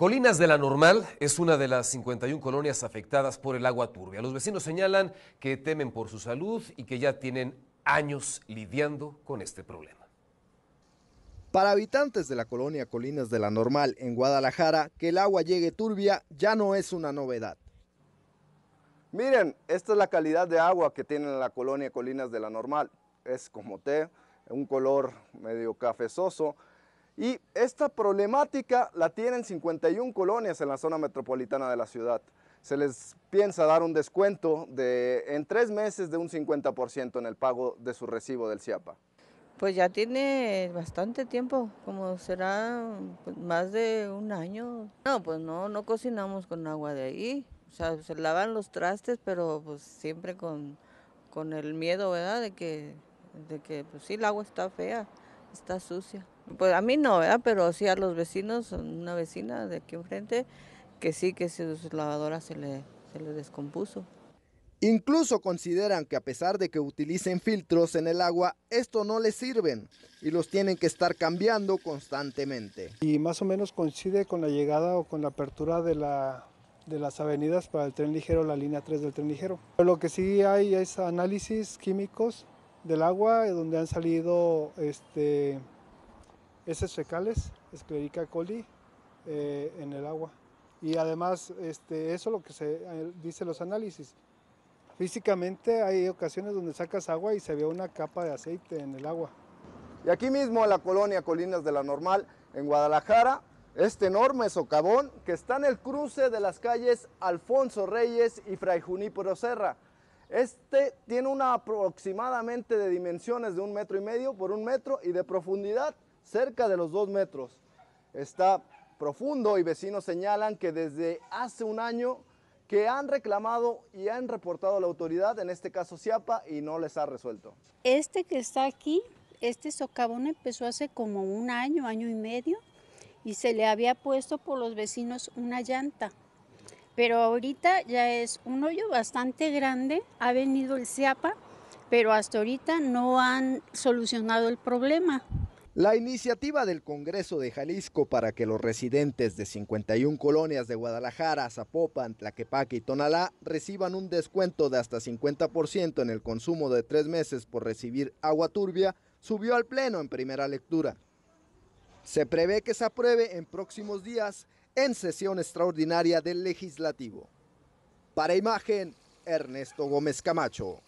Colinas de la Normal es una de las 51 colonias afectadas por el agua turbia. Los vecinos señalan que temen por su salud y que ya tienen años lidiando con este problema. Para habitantes de la colonia Colinas de la Normal en Guadalajara, que el agua llegue turbia ya no es una novedad. Miren, esta es la calidad de agua que tiene la colonia Colinas de la Normal. Es como té, un color medio cafezoso, y esta problemática la tienen 51 colonias en la zona metropolitana de la ciudad. Se les piensa dar un descuento de, en tres meses de un 50% en el pago de su recibo del CIAPA. Pues ya tiene bastante tiempo, como será pues, más de un año. No, pues no, no cocinamos con agua de ahí. O sea, se lavan los trastes, pero pues siempre con, el miedo, ¿verdad? De que, que pues sí, el agua está fea está sucia. Pues a mí no, ¿verdad? Pero sí a los vecinos, una vecina de aquí enfrente, que sí que su lavadora se le, se le descompuso. Incluso consideran que a pesar de que utilicen filtros en el agua, esto no les sirven y los tienen que estar cambiando constantemente. Y más o menos coincide con la llegada o con la apertura de, la, de las avenidas para el tren ligero, la línea 3 del tren ligero. Pero lo que sí hay es análisis químicos del agua, donde han salido este, fecales, esclerica coli, eh, en el agua. Y además, este, eso es lo que se eh, dice los análisis. Físicamente hay ocasiones donde sacas agua y se ve una capa de aceite en el agua. Y aquí mismo en la colonia Colinas de la Normal, en Guadalajara, este enorme socavón que está en el cruce de las calles Alfonso Reyes y Fray Junípero Serra. Este tiene una aproximadamente de dimensiones de un metro y medio por un metro y de profundidad cerca de los dos metros. Está profundo y vecinos señalan que desde hace un año que han reclamado y han reportado a la autoridad, en este caso CIAPA, y no les ha resuelto. Este que está aquí, este socavón empezó hace como un año, año y medio, y se le había puesto por los vecinos una llanta pero ahorita ya es un hoyo bastante grande, ha venido el CIAPA, pero hasta ahorita no han solucionado el problema. La iniciativa del Congreso de Jalisco para que los residentes de 51 colonias de Guadalajara, Zapopan, Tlaquepaque y Tonalá reciban un descuento de hasta 50% en el consumo de tres meses por recibir agua turbia subió al Pleno en primera lectura. Se prevé que se apruebe en próximos días en sesión extraordinaria del Legislativo. Para imagen, Ernesto Gómez Camacho.